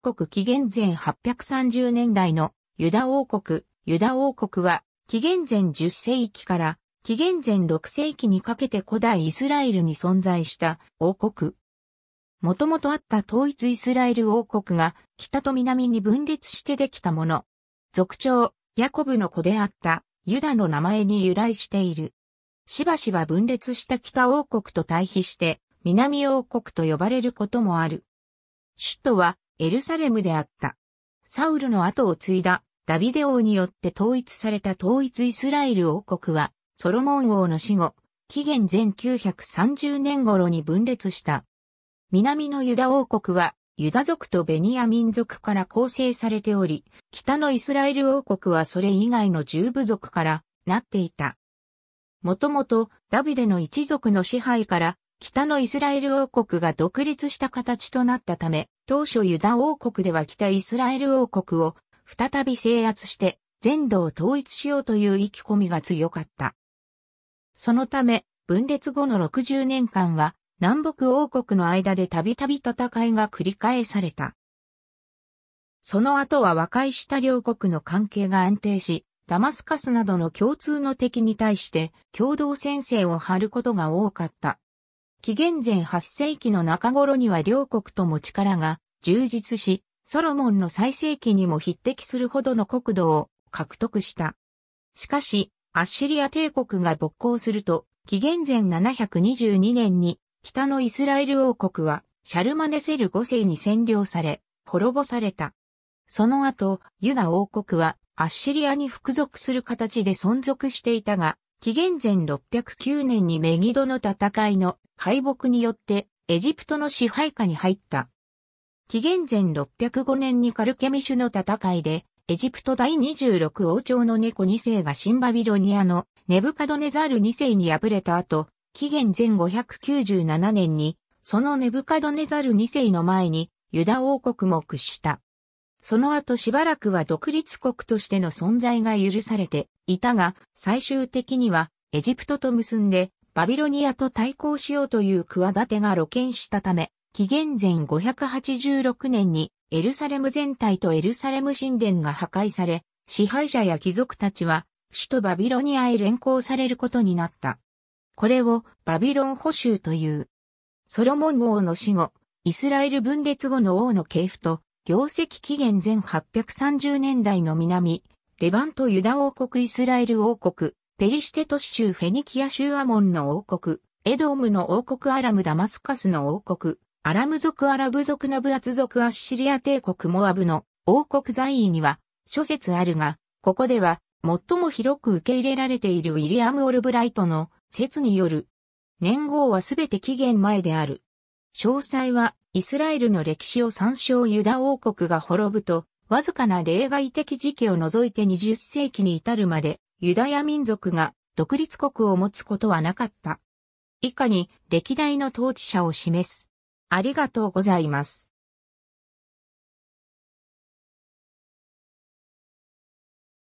国紀元前830年代のユダ王国、ユダ王国は紀元前10世紀から紀元前6世紀にかけて古代イスラエルに存在した王国。もともとあった統一イスラエル王国が北と南に分裂してできたもの。族長、ヤコブの子であったユダの名前に由来している。しばしば分裂した北王国と対比して南王国と呼ばれることもある。首都はエルサレムであった。サウルの後を継いだダビデ王によって統一された統一イスラエル王国は、ソロモン王の死後、紀元前930年頃に分裂した。南のユダ王国は、ユダ族とベニヤ民族から構成されており、北のイスラエル王国はそれ以外の十部族からなっていた。もともとダビデの一族の支配から北のイスラエル王国が独立した形となったため、当初ユダ王国では北イスラエル王国を再び制圧して全土を統一しようという意気込みが強かった。そのため、分裂後の60年間は南北王国の間でたびたび戦いが繰り返された。その後は和解した両国の関係が安定し、ダマスカスなどの共通の敵に対して共同戦線を張ることが多かった。紀元前8世紀の中頃には両国とも力が充実し、ソロモンの最盛期にも匹敵するほどの国土を獲得した。しかし、アッシリア帝国が勃興すると、紀元前722年に北のイスラエル王国はシャルマネセル5世に占領され、滅ぼされた。その後、ユダ王国はアッシリアに服属する形で存続していたが、紀元前609年にメギドの戦いの敗北によってエジプトの支配下に入った。紀元前605年にカルケミシュの戦いでエジプト第26王朝の猫2世がシンバビロニアのネブカドネザール2世に敗れた後、紀元前597年にそのネブカドネザル2世の前にユダ王国も屈した。その後しばらくは独立国としての存在が許されて、いたが、最終的にはエジプトと結んでバビロニアと対抗しようという企てが露見したため、紀元前586年にエルサレム全体とエルサレム神殿が破壊され、支配者や貴族たちは首都バビロニアへ連行されることになった。これをバビロン捕囚という。ソロモン王の死後、イスラエル分裂後の王の系譜と、業績紀元前830年代の南、レバントユダ王国イスラエル王国、ペリシテトシ州フェニキア州アモンの王国、エドームの王国アラムダマスカスの王国、アラム族アラブ族ナブアツ族アッシリア帝国モアブの王国在位には諸説あるが、ここでは最も広く受け入れられているウィリアム・オルブライトの説による。年号はすべて紀元前である。詳細はイスラエルの歴史を参照ユダ王国が滅ぶとわずかな例外的時期を除いて20世紀に至るまで、ユダヤ民族が独立国を持つことはなかった。以下に歴代の統治者を示す。ありがとうございます。